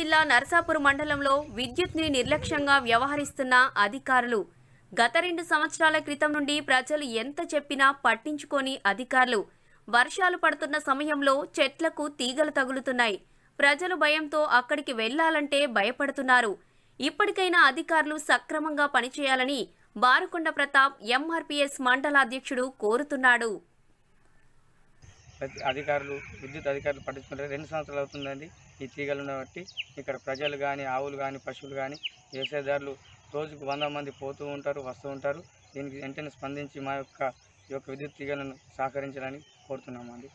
జిల్లా నరసాపూర్ మండలంలో విద్యుత్ని నిర్లక్ష్యంగా వ్యవహరిస్తున్న అధికారులు గత రెండు సంవత్సరాల క్రితం నుండి ప్రజలు ఎంత చెప్పినా పట్టించుకోని అధికారులు వర్షాలు పడుతున్న సమయంలో చెట్లకు తీగలు తగులుతున్నాయి ప్రజలు భయంతో అక్కడికి వెళ్లాలంటే భయపడుతున్నారు ఇప్పటికైనా అధికారులు సక్రమంగా పనిచేయాలని బారుకొండ ప్రతాప్ ఎంఆర్పీఎస్ మండలాధ్యక్షుడు కోరుతున్నాడు ప్రతి అధికారులు విద్యుత్ అధికారులు పట్టించుకుంటారు రెండు సంవత్సరాలు అవుతుందండి ఈ తీగలు బట్టి ఇక్కడ ప్రజలు కానీ ఆవులు కానీ పశువులు కానీ వ్యవసాయదారులు రోజుకు వంద మంది పోతూ ఉంటారు వస్తూ ఉంటారు దీనికి వెంటనే స్పందించి మా యొక్క ఈ యొక్క విద్యుత్ తీగలను సహకరించాలని కోరుతున్నామండి